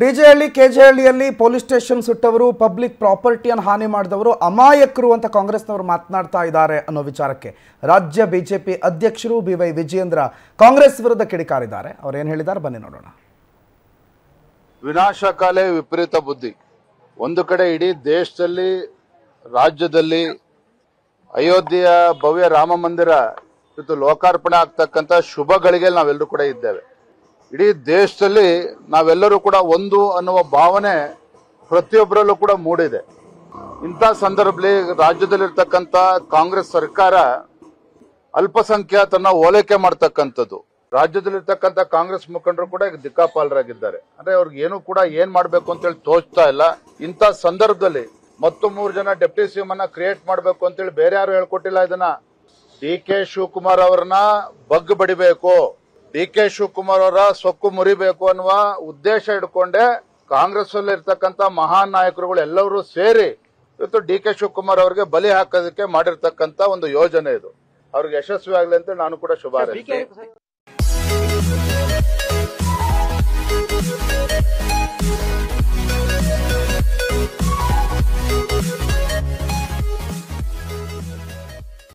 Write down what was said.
ಡಿಜೆಹಳ್ಳಿ ಕೆಜೆಹಳ್ಳಿಯಲ್ಲಿ police station ಸುಟ್ಟವರು public ಪ್ರಾಪರ್ಟಿಯನ್ನು ಹಾನಿ ಮಾಡಿದವರು ಅಮಾಯಕರು ಅಂತ ಕಾಂಗ್ರೆಸ್ನವರು ಮಾತನಾಡ್ತಾ ಇದ್ದಾರೆ ಅನ್ನೋ ವಿಚಾರಕ್ಕೆ ರಾಜ್ಯ ಬಿಜೆಪಿ ಅಧ್ಯಕ್ಷರು ಬಿ ವೈ ವಿಜಯೇಂದ್ರ ಕಾಂಗ್ರೆಸ್ ವಿರುದ್ಧ ಕಿಡಿಕಾರಿದ್ದಾರೆ ಅವ್ರು ಏನು ಹೇಳಿದ್ದಾರೆ ಬನ್ನಿ ನೋಡೋಣ ವಿನಾಶಕಾಲೆ ವಿಪರೀತ ಬುದ್ಧಿ ಒಂದು ಕಡೆ ಇಡೀ ದೇಶದಲ್ಲಿ ರಾಜ್ಯದಲ್ಲಿ ಅಯೋಧ್ಯೆಯ ಭವ್ಯ ರಾಮ ಮಂದಿರ ಇವತ್ತು ಲೋಕಾರ್ಪಣೆ ಆಗ್ತಕ್ಕಂಥ ಶುಭಗಳಿಗೆ ನಾವೆಲ್ಲರೂ ಕೂಡ ಇದ್ದೇವೆ ಇಡೀ ದೇಶದಲ್ಲಿ ನಾವೆಲ್ಲರೂ ಕೂಡ ಒಂದು ಅನ್ನುವ ಭಾವನೆ ಪ್ರತಿಯೊಬ್ಬರಲ್ಲೂ ಕೂಡ ಮೂಡಿದೆ ಇಂಥ ಸಂದರ್ಭದಲ್ಲಿ ರಾಜ್ಯದಲ್ಲಿರ್ತಕ್ಕಂಥ ಕಾಂಗ್ರೆಸ್ ಸರ್ಕಾರ ಅಲ್ಪಸಂಖ್ಯಾತನ ಓಲೈಕೆ ಮಾಡ್ತಕ್ಕಂಥದ್ದು ರಾಜ್ಯದಲ್ಲಿರ್ತಕ್ಕಂಥ ಕಾಂಗ್ರೆಸ್ ಮುಖಂಡರು ಕೂಡ ಈಗ ದಿಕ್ಕಾಪಾಲರಾಗಿದ್ದಾರೆ ಅಂದ್ರೆ ಅವ್ರಿಗೆ ಏನು ಕೂಡ ಏನ್ ಮಾಡಬೇಕು ಅಂತೇಳಿ ತೋಚ್ತಾ ಇಲ್ಲ ಇಂಥ ಸಂದರ್ಭದಲ್ಲಿ ಮತ್ತು ಮೂರು ಜನ ಡೆಪ್ಟಿ ಸಿಎಂ ಅನ್ನ ಕ್ರಿಯೇಟ್ ಮಾಡಬೇಕು ಅಂತೇಳಿ ಬೇರೆ ಯಾರು ಹೇಳ್ಕೊಟ್ಟಿಲ್ಲ ಇದನ್ನ ಡಿ ಕೆ ಶಿವಕುಮಾರ್ ಅವರನ್ನ ಬಗ್ ಬಡಿಬೇಕು ಡಿ ಕೆ ಶಿವಕುಮಾರ್ ಅವರ ಸೊಕ್ಕು ಮುರಿಬೇಕು ಅನ್ನುವ ಉದ್ದೇಶ ಇಟ್ಕೊಂಡೆ ಕಾಂಗ್ರೆಸ್ ಅಲ್ಲಿ ಇರ್ತಕ್ಕಂತ ಮಹಾನ್ ನಾಯಕರುಗಳು ಎಲ್ಲರೂ ಸೇರಿ ಇವತ್ತು ಡಿ ಕೆ ಶಿವಕುಮಾರ್ ಅವರಿಗೆ ಬಲಿ ಹಾಕೋದಕ್ಕೆ ಮಾಡಿರ್ತಕ್ಕಂಥ ಒಂದು ಯೋಜನೆ ಇದು ಅವ್ರಿಗೆ ಯಶಸ್ವಿ ಆಗ್ಲಿ ಅಂತ ನಾನು ಕೂಡ ಶುಭ